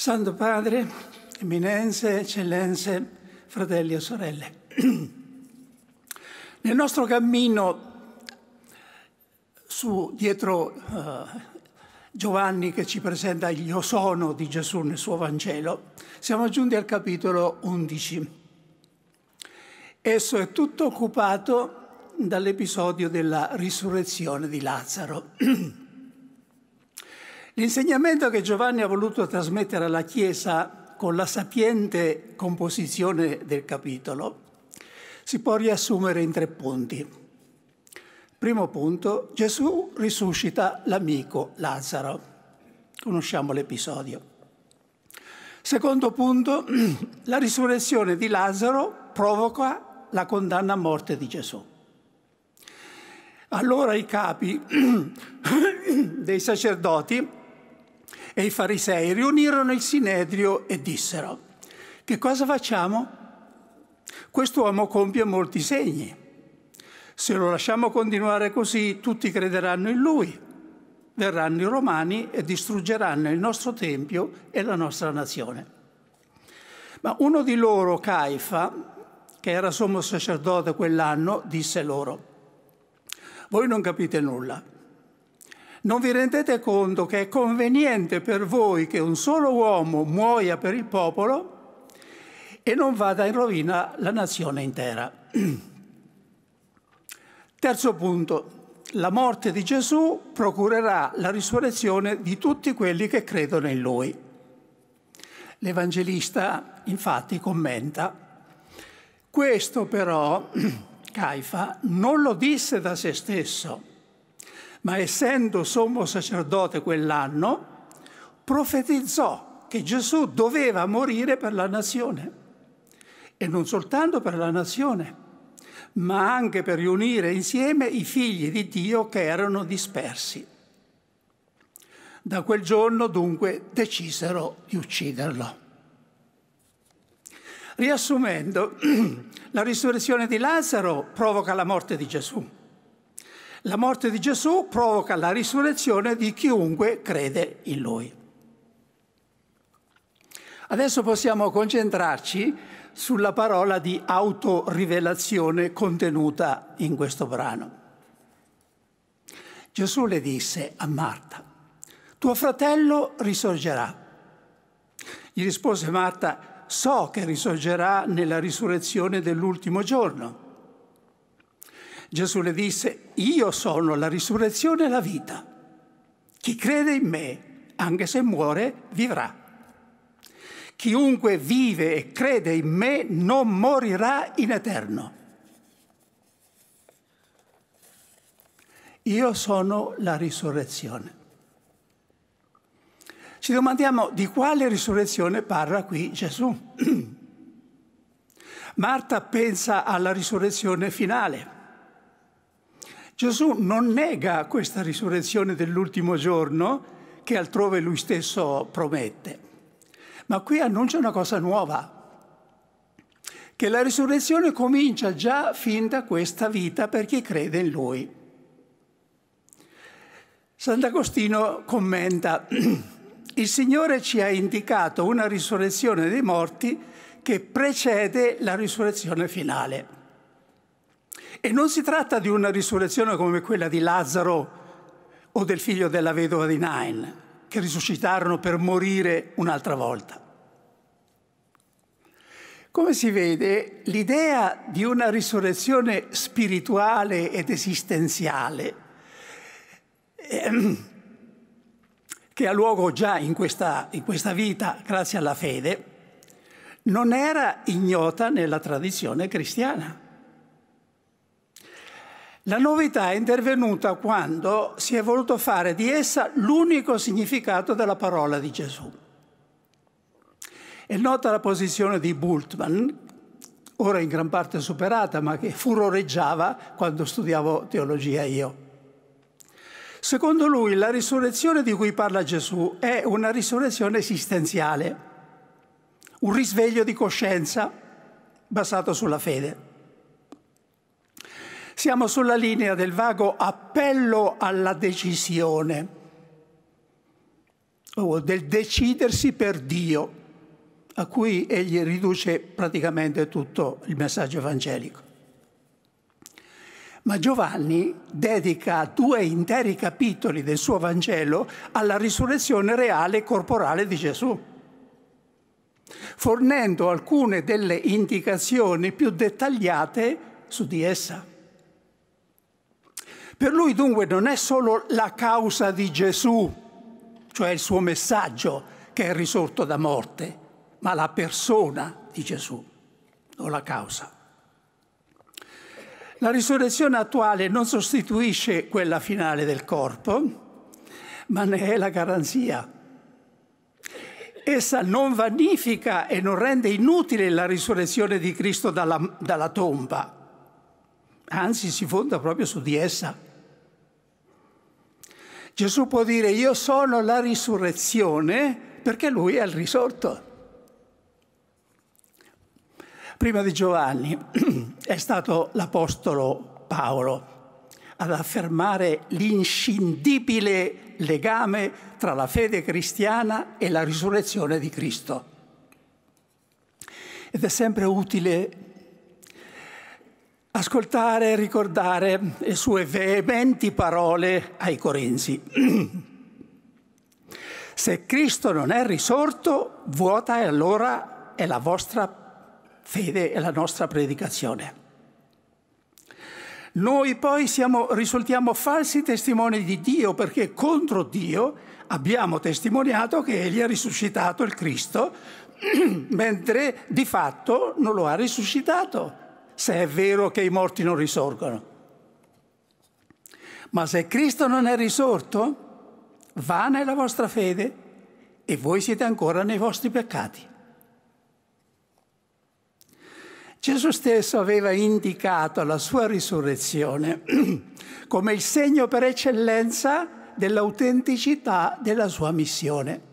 Santo Padre, eminenze, eccellenze, fratelli e sorelle. Nel nostro cammino su, dietro uh, Giovanni che ci presenta il Io sono di Gesù nel suo Vangelo, siamo giunti al capitolo 11. Esso è tutto occupato dall'episodio della risurrezione di Lazzaro. L'insegnamento che Giovanni ha voluto trasmettere alla Chiesa con la sapiente composizione del capitolo si può riassumere in tre punti. Primo punto, Gesù risuscita l'amico Lazzaro. Conosciamo l'episodio. Secondo punto, la risurrezione di Lazzaro provoca la condanna a morte di Gesù. Allora i capi dei sacerdoti e i farisei riunirono il sinedrio e dissero, che cosa facciamo? Quest'uomo compie molti segni. Se lo lasciamo continuare così, tutti crederanno in lui. Verranno i romani e distruggeranno il nostro tempio e la nostra nazione. Ma uno di loro, Caifa, che era sommo sacerdote quell'anno, disse loro, voi non capite nulla non vi rendete conto che è conveniente per voi che un solo uomo muoia per il popolo e non vada in rovina la nazione intera. Terzo punto, la morte di Gesù procurerà la risurrezione di tutti quelli che credono in lui. L'Evangelista infatti commenta, questo però Caifa non lo disse da se stesso, ma essendo sommo sacerdote quell'anno, profetizzò che Gesù doveva morire per la nazione e non soltanto per la nazione, ma anche per riunire insieme i figli di Dio che erano dispersi. Da quel giorno dunque decisero di ucciderlo. Riassumendo, la risurrezione di Lazzaro provoca la morte di Gesù la morte di Gesù provoca la risurrezione di chiunque crede in lui. Adesso possiamo concentrarci sulla parola di autorivelazione contenuta in questo brano. Gesù le disse a Marta, tuo fratello risorgerà. Gli rispose Marta, so che risorgerà nella risurrezione dell'ultimo giorno. Gesù le disse, io sono la risurrezione e la vita. Chi crede in me, anche se muore, vivrà. Chiunque vive e crede in me non morirà in eterno. Io sono la risurrezione. Ci domandiamo di quale risurrezione parla qui Gesù. Marta pensa alla risurrezione finale Gesù non nega questa risurrezione dell'ultimo giorno che altrove lui stesso promette, ma qui annuncia una cosa nuova, che la risurrezione comincia già fin da questa vita per chi crede in lui. Sant'Agostino commenta, il Signore ci ha indicato una risurrezione dei morti che precede la risurrezione finale. E non si tratta di una risurrezione come quella di Lazzaro o del figlio della vedova di Nain, che risuscitarono per morire un'altra volta. Come si vede, l'idea di una risurrezione spirituale ed esistenziale, ehm, che ha luogo già in questa, in questa vita grazie alla fede, non era ignota nella tradizione cristiana. La novità è intervenuta quando si è voluto fare di essa l'unico significato della parola di Gesù. È nota la posizione di Bultmann, ora in gran parte superata, ma che furoreggiava quando studiavo teologia io. Secondo lui la risurrezione di cui parla Gesù è una risurrezione esistenziale, un risveglio di coscienza basato sulla fede. Siamo sulla linea del vago appello alla decisione o del decidersi per Dio, a cui egli riduce praticamente tutto il messaggio evangelico. Ma Giovanni dedica due interi capitoli del suo Vangelo alla risurrezione reale e corporale di Gesù, fornendo alcune delle indicazioni più dettagliate su di essa. Per lui dunque non è solo la causa di Gesù, cioè il suo messaggio che è risorto da morte, ma la persona di Gesù, o la causa. La risurrezione attuale non sostituisce quella finale del corpo, ma ne è la garanzia. Essa non vanifica e non rende inutile la risurrezione di Cristo dalla, dalla tomba, anzi si fonda proprio su di essa. Gesù può dire io sono la risurrezione perché lui è il risorto. Prima di Giovanni è stato l'Apostolo Paolo ad affermare l'inscindibile legame tra la fede cristiana e la risurrezione di Cristo. Ed è sempre utile ascoltare e ricordare le sue veementi parole ai Corinzi. Se Cristo non è risorto, vuota è allora è la vostra fede e la nostra predicazione. Noi poi siamo, risultiamo falsi testimoni di Dio perché contro Dio abbiamo testimoniato che Egli ha risuscitato il Cristo, mentre di fatto non lo ha risuscitato se è vero che i morti non risorgono. Ma se Cristo non è risorto, vana è la vostra fede e voi siete ancora nei vostri peccati. Gesù stesso aveva indicato la sua risurrezione come il segno per eccellenza dell'autenticità della sua missione.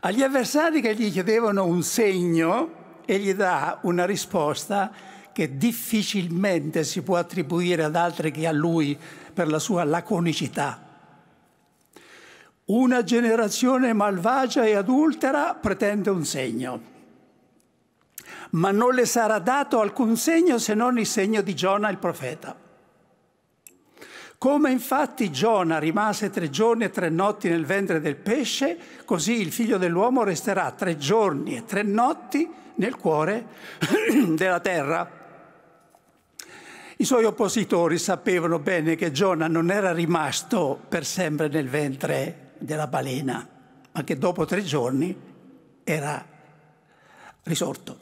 Agli avversari che gli chiedevano un segno, e gli dà una risposta che difficilmente si può attribuire ad altri che a lui per la sua laconicità. Una generazione malvagia e adultera pretende un segno, ma non le sarà dato alcun segno se non il segno di Giona il profeta. Come infatti Giona rimase tre giorni e tre notti nel ventre del pesce, così il figlio dell'uomo resterà tre giorni e tre notti nel cuore della terra. I suoi oppositori sapevano bene che Giona non era rimasto per sempre nel ventre della balena, ma che dopo tre giorni era risorto.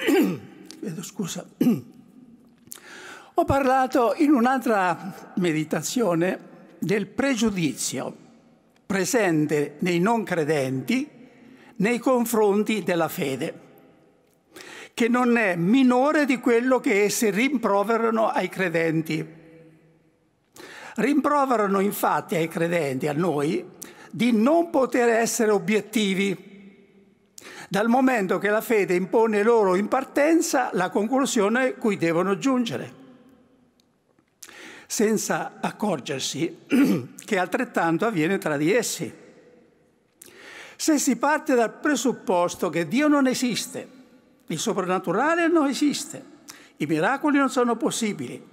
Vedo, scusa. Ho parlato in un'altra meditazione del pregiudizio presente nei non credenti nei confronti della fede, che non è minore di quello che essi rimproverano ai credenti. Rimproverano infatti ai credenti, a noi, di non poter essere obiettivi, dal momento che la fede impone loro in partenza la conclusione cui devono giungere senza accorgersi che altrettanto avviene tra di essi. Se si parte dal presupposto che Dio non esiste, il soprannaturale non esiste, i miracoli non sono possibili,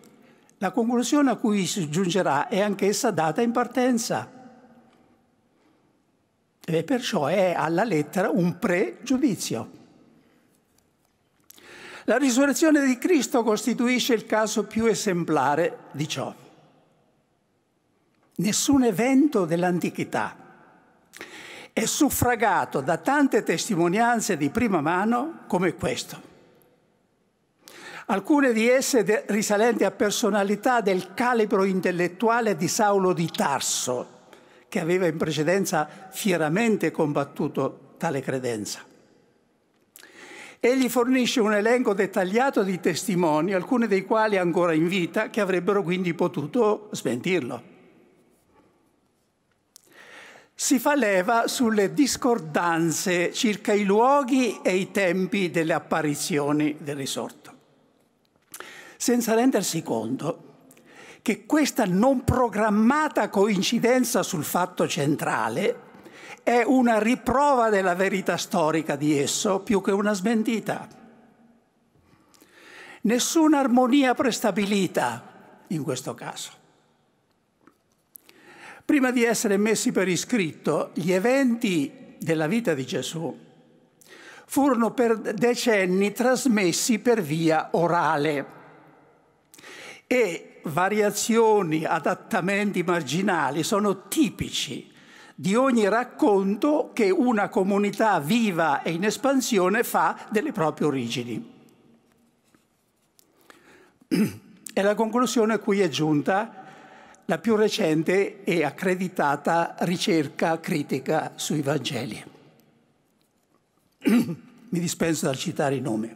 la conclusione a cui si giungerà è anch'essa data in partenza. E perciò è alla lettera un pregiudizio. La risurrezione di Cristo costituisce il caso più esemplare di ciò. Nessun evento dell'antichità è suffragato da tante testimonianze di prima mano come questo. Alcune di esse risalenti a personalità del calibro intellettuale di Saulo di Tarso, che aveva in precedenza fieramente combattuto tale credenza. Egli fornisce un elenco dettagliato di testimoni, alcuni dei quali ancora in vita, che avrebbero quindi potuto smentirlo. Si fa leva sulle discordanze circa i luoghi e i tempi delle apparizioni del risorto, senza rendersi conto che questa non programmata coincidenza sul fatto centrale è una riprova della verità storica di esso più che una smentita. Nessuna armonia prestabilita in questo caso. Prima di essere messi per iscritto, gli eventi della vita di Gesù furono per decenni trasmessi per via orale e variazioni, adattamenti marginali sono tipici di ogni racconto che una comunità viva e in espansione fa delle proprie origini. È la conclusione a cui è giunta la più recente e accreditata ricerca critica sui Vangeli. Mi dispenso dal citare i nomi.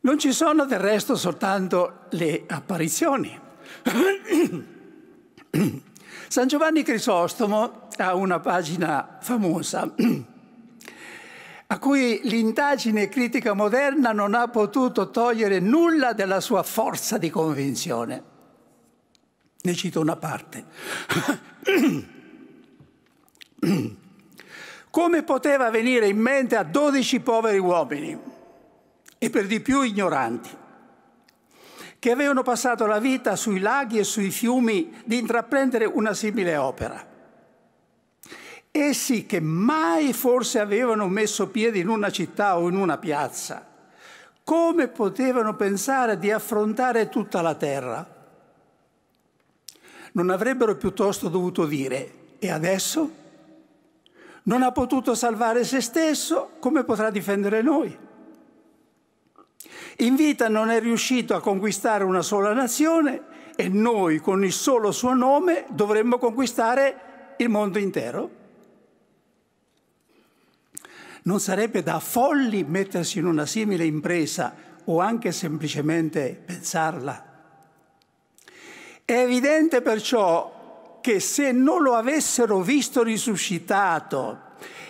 Non ci sono del resto soltanto le apparizioni. San Giovanni Crisostomo ha una pagina famosa a cui l'indagine critica moderna non ha potuto togliere nulla della sua forza di convinzione. Ne cito una parte. Come poteva venire in mente a 12 poveri uomini, e per di più ignoranti, che avevano passato la vita sui laghi e sui fiumi di intraprendere una simile opera. Essi che mai forse avevano messo piede in una città o in una piazza, come potevano pensare di affrontare tutta la terra? Non avrebbero piuttosto dovuto dire, e adesso? Non ha potuto salvare se stesso, come potrà difendere noi? In vita non è riuscito a conquistare una sola nazione e noi con il solo suo nome dovremmo conquistare il mondo intero. Non sarebbe da folli mettersi in una simile impresa o anche semplicemente pensarla. È evidente perciò che se non lo avessero visto risuscitato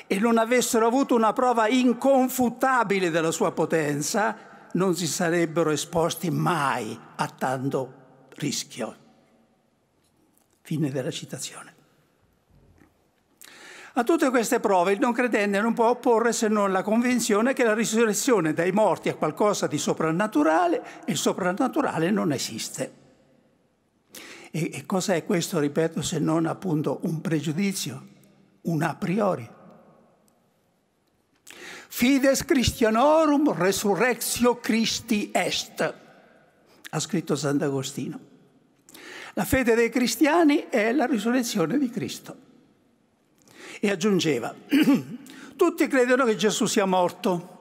e non avessero avuto una prova inconfutabile della sua potenza, non si sarebbero esposti mai a tanto rischio. Fine della citazione. A tutte queste prove il non credente non può opporre se non la convinzione che la risurrezione dai morti è qualcosa di soprannaturale e il soprannaturale non esiste. E, e cosa è questo, ripeto, se non appunto un pregiudizio, un a priori? Fides Christianorum Resurrectio Christi Est, ha scritto Sant'Agostino. La fede dei cristiani è la risurrezione di Cristo. E aggiungeva, tutti credono che Gesù sia morto,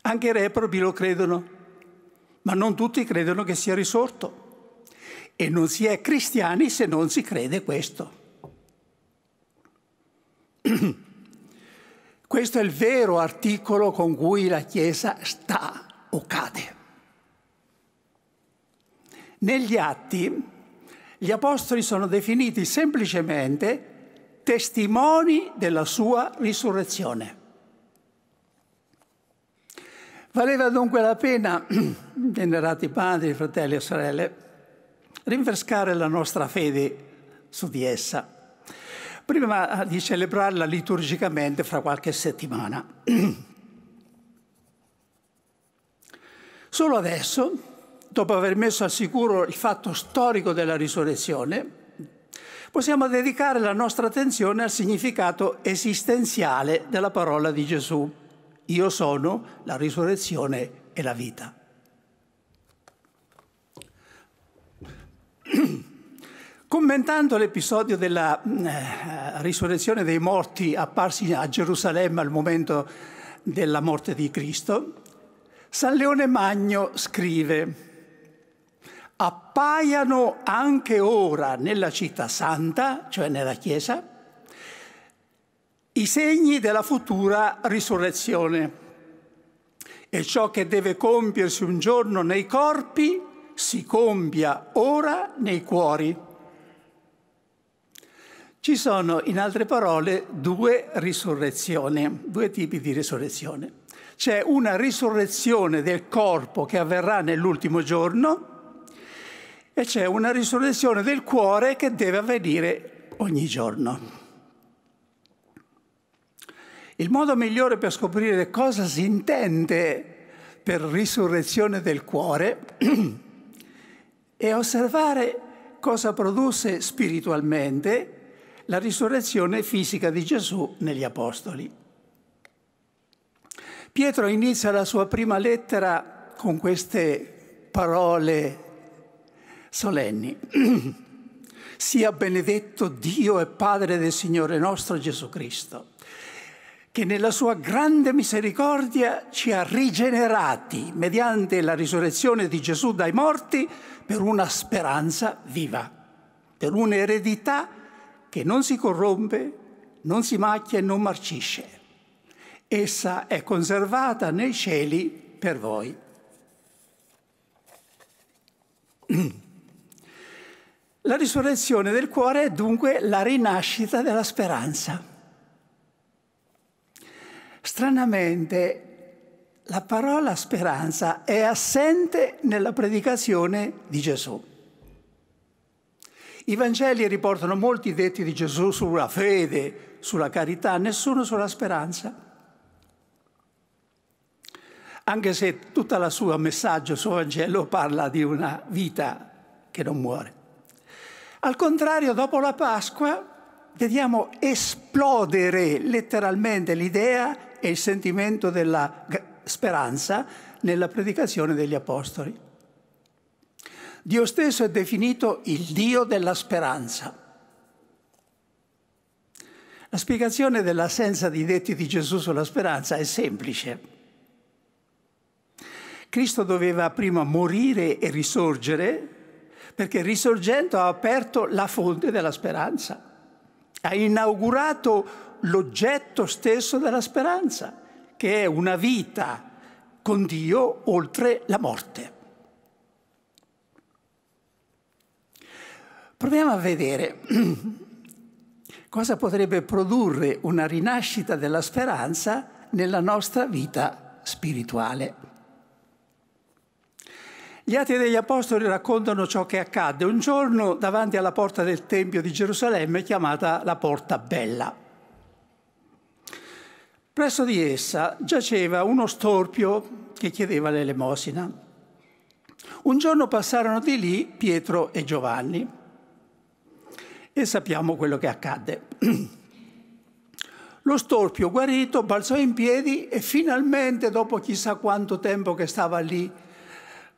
anche i reprobi lo credono, ma non tutti credono che sia risorto. E non si è cristiani se non si crede questo. Questo è il vero articolo con cui la Chiesa sta o cade. Negli atti gli apostoli sono definiti semplicemente testimoni della sua risurrezione. Valeva dunque la pena, venerati padri, fratelli e sorelle, rinfrescare la nostra fede su di essa prima ah, di celebrarla liturgicamente fra qualche settimana. Solo adesso, dopo aver messo al sicuro il fatto storico della risurrezione, possiamo dedicare la nostra attenzione al significato esistenziale della parola di Gesù. Io sono la risurrezione e la vita. Commentando l'episodio della mm, eh, risurrezione dei morti apparsi a Gerusalemme al momento della morte di Cristo, San Leone Magno scrive «Appaiano anche ora nella città santa, cioè nella Chiesa, i segni della futura risurrezione e ciò che deve compiersi un giorno nei corpi si compia ora nei cuori». Ci sono, in altre parole, due risurrezioni, due tipi di risurrezione. C'è una risurrezione del corpo che avverrà nell'ultimo giorno e c'è una risurrezione del cuore che deve avvenire ogni giorno. Il modo migliore per scoprire cosa si intende per risurrezione del cuore è osservare cosa produsse spiritualmente la risurrezione fisica di Gesù negli Apostoli. Pietro inizia la sua prima lettera con queste parole solenni. Sia benedetto Dio e Padre del Signore nostro Gesù Cristo, che nella sua grande misericordia ci ha rigenerati mediante la risurrezione di Gesù dai morti per una speranza viva, per un'eredità viva che non si corrompe, non si macchia e non marcisce. Essa è conservata nei cieli per voi. La risurrezione del cuore è dunque la rinascita della speranza. Stranamente la parola speranza è assente nella predicazione di Gesù. I Vangeli riportano molti detti di Gesù sulla fede, sulla carità, nessuno sulla speranza. Anche se tutta la sua messaggio, il suo Vangelo parla di una vita che non muore. Al contrario, dopo la Pasqua vediamo esplodere letteralmente l'idea e il sentimento della speranza nella predicazione degli Apostoli. Dio stesso è definito il Dio della speranza. La spiegazione dell'assenza di detti di Gesù sulla speranza è semplice. Cristo doveva prima morire e risorgere perché risorgendo ha aperto la fonte della speranza, ha inaugurato l'oggetto stesso della speranza, che è una vita con Dio oltre la morte. Proviamo a vedere cosa potrebbe produrre una rinascita della speranza nella nostra vita spirituale. Gli Atti degli Apostoli raccontano ciò che accadde un giorno davanti alla porta del Tempio di Gerusalemme chiamata la Porta Bella. Presso di essa giaceva uno storpio che chiedeva l'elemosina. Un giorno passarono di lì Pietro e Giovanni e sappiamo quello che accadde. Lo storpio guarito balzò in piedi e finalmente, dopo chissà quanto tempo che stava lì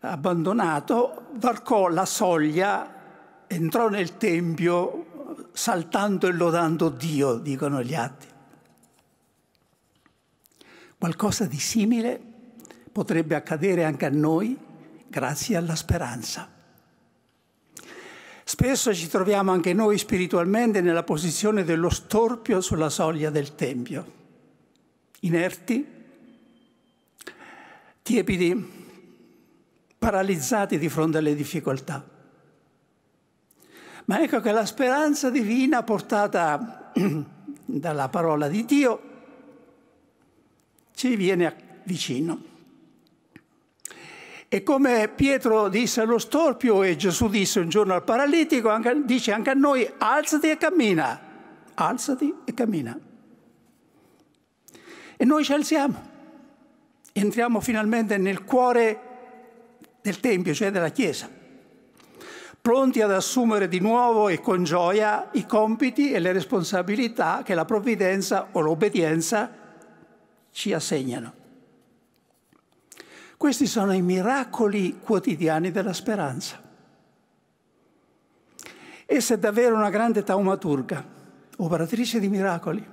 abbandonato, varcò la soglia, entrò nel tempio saltando e lodando Dio, dicono gli atti. Qualcosa di simile potrebbe accadere anche a noi grazie alla speranza. Spesso ci troviamo anche noi spiritualmente nella posizione dello storpio sulla soglia del Tempio, inerti, tiepidi, paralizzati di fronte alle difficoltà. Ma ecco che la speranza divina portata dalla parola di Dio ci viene vicino. E come Pietro disse allo storpio e Gesù disse un giorno al paralitico, anche, dice anche a noi, alzati e cammina, alzati e cammina. E noi ci alziamo, entriamo finalmente nel cuore del Tempio, cioè della Chiesa, pronti ad assumere di nuovo e con gioia i compiti e le responsabilità che la provvidenza o l'obbedienza ci assegnano. Questi sono i miracoli quotidiani della speranza. Essa è davvero una grande taumaturga, operatrice di miracoli.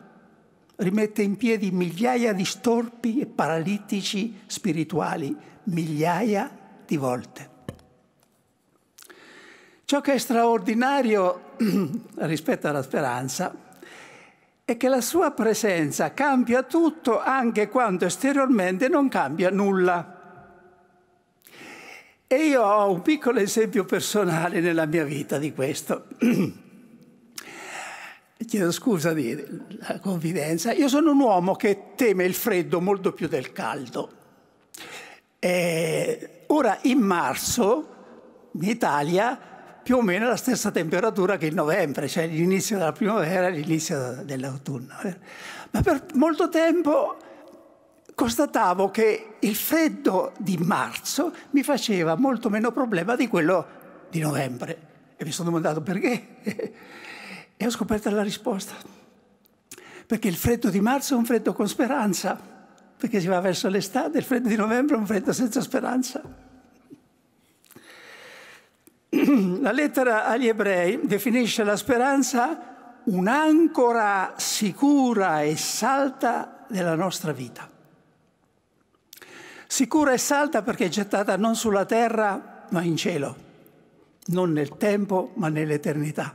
Rimette in piedi migliaia di storpi e paralitici spirituali, migliaia di volte. Ciò che è straordinario rispetto alla speranza è che la sua presenza cambia tutto anche quando esteriormente non cambia nulla. E io ho un piccolo esempio personale nella mia vita di questo. Chiedo scusa della confidenza. Io sono un uomo che teme il freddo molto più del caldo. E ora in marzo in Italia più o meno la stessa temperatura che in novembre, cioè l'inizio della primavera e l'inizio dell'autunno. Ma per molto tempo constatavo che il freddo di marzo mi faceva molto meno problema di quello di novembre. E mi sono domandato perché. E ho scoperto la risposta. Perché il freddo di marzo è un freddo con speranza, perché si va verso l'estate, il freddo di novembre è un freddo senza speranza. La lettera agli ebrei definisce la speranza un'ancora sicura e salta della nostra vita. Sicura e salda perché è gettata non sulla terra ma in cielo, non nel tempo ma nell'eternità,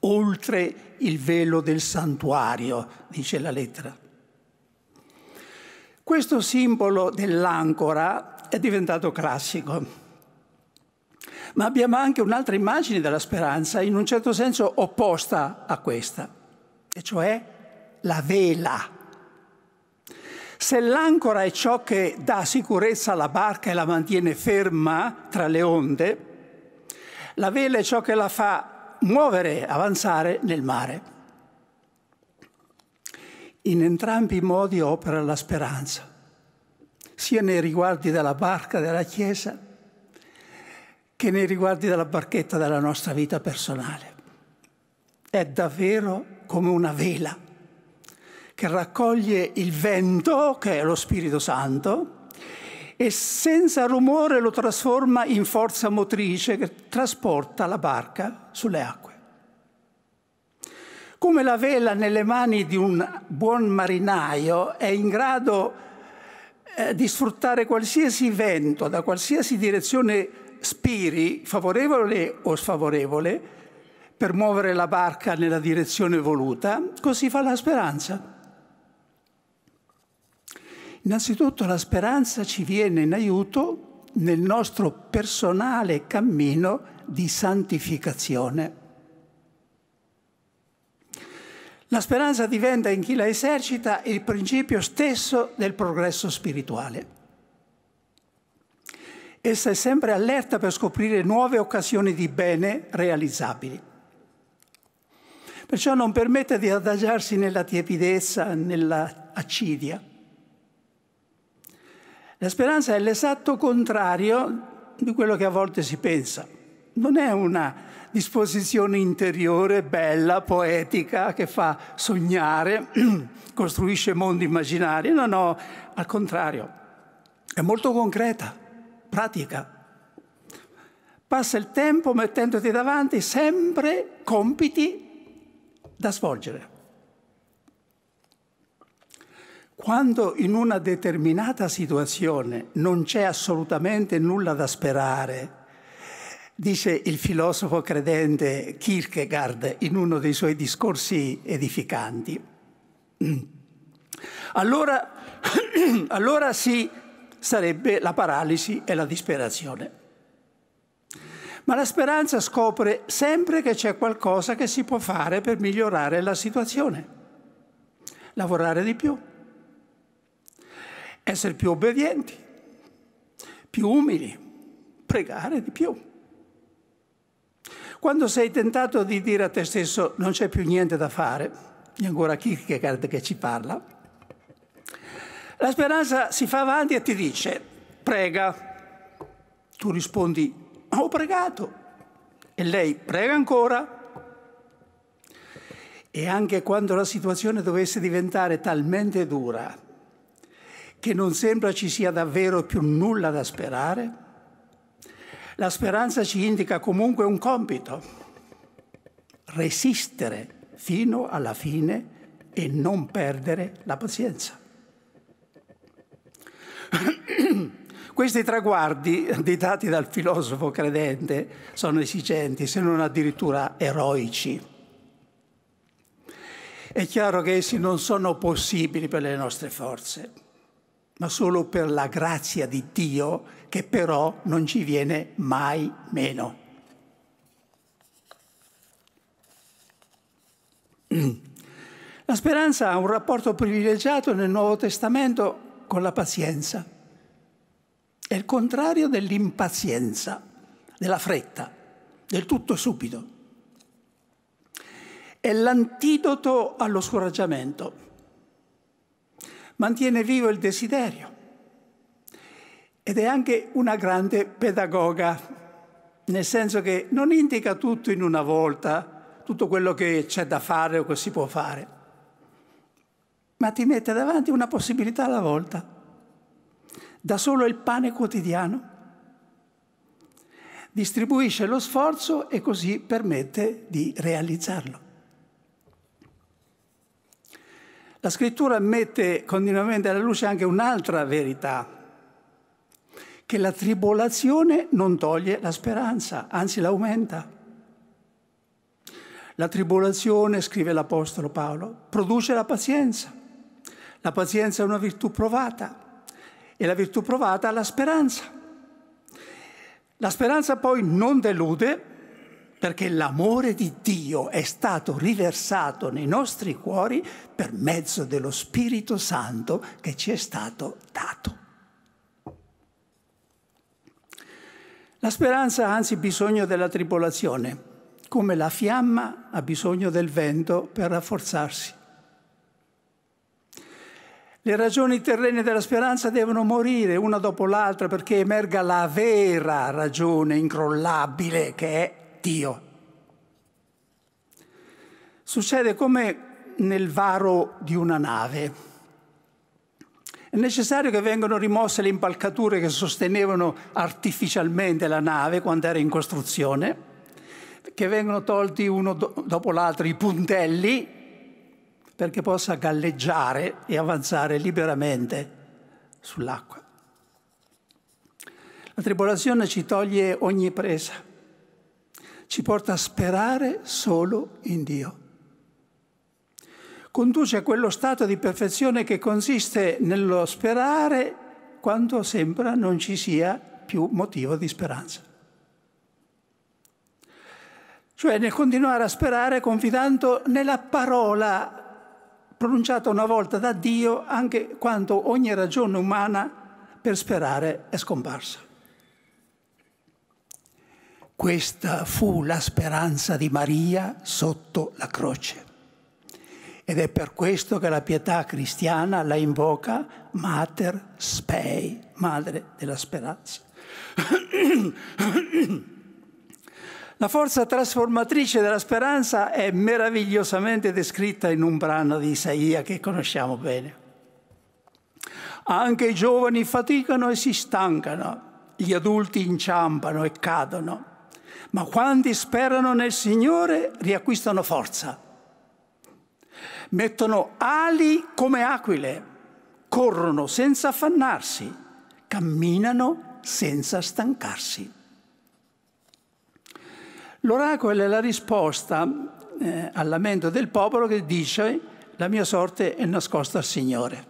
oltre il velo del santuario, dice la lettera. Questo simbolo dell'ancora è diventato classico. Ma abbiamo anche un'altra immagine della speranza, in un certo senso opposta a questa, e cioè la vela. Se l'ancora è ciò che dà sicurezza alla barca e la mantiene ferma tra le onde, la vela è ciò che la fa muovere, avanzare nel mare. In entrambi i modi opera la speranza, sia nei riguardi della barca della Chiesa che nei riguardi della barchetta della nostra vita personale. È davvero come una vela che raccoglie il vento, che è lo Spirito Santo, e senza rumore lo trasforma in forza motrice che trasporta la barca sulle acque. Come la vela nelle mani di un buon marinaio è in grado eh, di sfruttare qualsiasi vento da qualsiasi direzione spiri, favorevole o sfavorevole, per muovere la barca nella direzione voluta, così fa la speranza. Innanzitutto la speranza ci viene in aiuto nel nostro personale cammino di santificazione. La speranza diventa in chi la esercita il principio stesso del progresso spirituale. Essa è sempre allerta per scoprire nuove occasioni di bene realizzabili. Perciò non permette di adagiarsi nella tiepidezza, nella accidia. La speranza è l'esatto contrario di quello che a volte si pensa. Non è una disposizione interiore bella, poetica, che fa sognare, costruisce mondi immaginari. No, no, al contrario. È molto concreta, pratica. Passa il tempo mettendoti davanti sempre compiti da svolgere quando in una determinata situazione non c'è assolutamente nulla da sperare, dice il filosofo credente Kierkegaard in uno dei suoi discorsi edificanti, allora, allora sì sarebbe la paralisi e la disperazione. Ma la speranza scopre sempre che c'è qualcosa che si può fare per migliorare la situazione, lavorare di più essere più obbedienti, più umili, pregare di più. Quando sei tentato di dire a te stesso non c'è più niente da fare, e ancora Kierkegaard che ci parla, la speranza si fa avanti e ti dice prega. Tu rispondi ho pregato e lei prega ancora. E anche quando la situazione dovesse diventare talmente dura che non sembra ci sia davvero più nulla da sperare, la speranza ci indica comunque un compito, resistere fino alla fine e non perdere la pazienza. Questi traguardi, dettati dal filosofo credente, sono esigenti, se non addirittura eroici. È chiaro che essi non sono possibili per le nostre forze ma solo per la grazia di Dio che però non ci viene mai meno. La speranza ha un rapporto privilegiato nel Nuovo Testamento con la pazienza. È il contrario dell'impazienza, della fretta, del tutto subito. È l'antidoto allo scoraggiamento mantiene vivo il desiderio. Ed è anche una grande pedagoga, nel senso che non indica tutto in una volta, tutto quello che c'è da fare o che si può fare, ma ti mette davanti una possibilità alla volta. Da solo il pane quotidiano distribuisce lo sforzo e così permette di realizzarlo. La scrittura mette continuamente alla luce anche un'altra verità, che la tribolazione non toglie la speranza, anzi l'aumenta. La tribolazione, scrive l'Apostolo Paolo, produce la pazienza. La pazienza è una virtù provata e la virtù provata ha la speranza. La speranza poi non delude perché l'amore di Dio è stato riversato nei nostri cuori per mezzo dello Spirito Santo che ci è stato dato. La speranza ha anzi bisogno della tribolazione, come la fiamma ha bisogno del vento per rafforzarsi. Le ragioni terrene della speranza devono morire una dopo l'altra perché emerga la vera ragione incrollabile che è Dio. Succede come nel varo di una nave. È necessario che vengano rimosse le impalcature che sostenevano artificialmente la nave quando era in costruzione, che vengano tolti uno dopo l'altro i puntelli perché possa galleggiare e avanzare liberamente sull'acqua. La tribolazione ci toglie ogni presa ci porta a sperare solo in Dio. Conduce a quello stato di perfezione che consiste nello sperare quando sembra non ci sia più motivo di speranza. Cioè nel continuare a sperare confidando nella parola pronunciata una volta da Dio anche quando ogni ragione umana per sperare è scomparsa. Questa fu la speranza di Maria sotto la croce. Ed è per questo che la pietà cristiana la invoca Mater Spei, madre della speranza. La forza trasformatrice della speranza è meravigliosamente descritta in un brano di Isaia che conosciamo bene. Anche i giovani faticano e si stancano, gli adulti inciampano e cadono, ma quanti sperano nel Signore riacquistano forza, mettono ali come aquile, corrono senza affannarsi, camminano senza stancarsi. L'oracolo è la risposta eh, al lamento del popolo che dice la mia sorte è nascosta al Signore.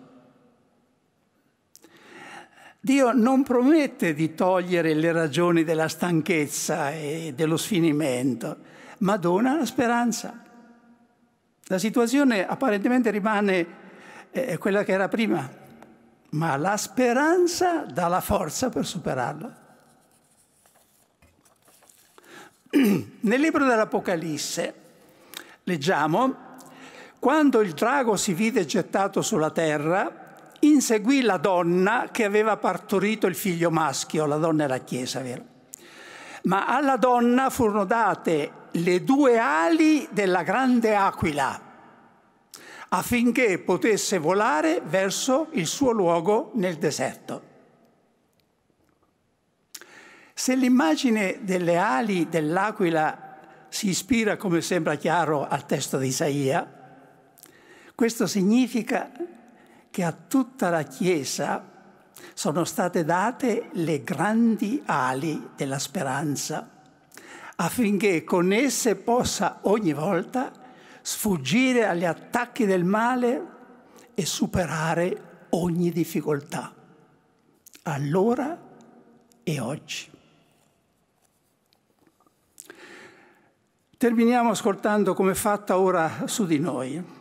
Dio non promette di togliere le ragioni della stanchezza e dello sfinimento, ma dona la speranza. La situazione apparentemente rimane eh, quella che era prima, ma la speranza dà la forza per superarla. Nel libro dell'Apocalisse leggiamo, quando il drago si vide gettato sulla terra, inseguì la donna che aveva partorito il figlio maschio, la donna era chiesa, vero? Ma alla donna furono date le due ali della grande aquila affinché potesse volare verso il suo luogo nel deserto. Se l'immagine delle ali dell'aquila si ispira, come sembra chiaro, al testo di Isaia, questo significa che a tutta la Chiesa sono state date le grandi ali della speranza, affinché con esse possa ogni volta sfuggire agli attacchi del male e superare ogni difficoltà, allora e oggi. Terminiamo ascoltando come è fatta ora su di noi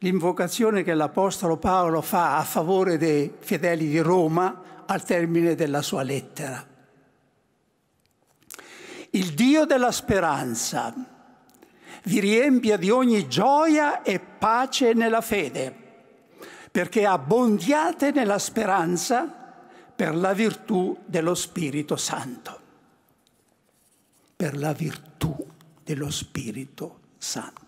l'invocazione che l'Apostolo Paolo fa a favore dei fedeli di Roma al termine della sua lettera. Il Dio della speranza vi riempia di ogni gioia e pace nella fede, perché abbondiate nella speranza per la virtù dello Spirito Santo. Per la virtù dello Spirito Santo.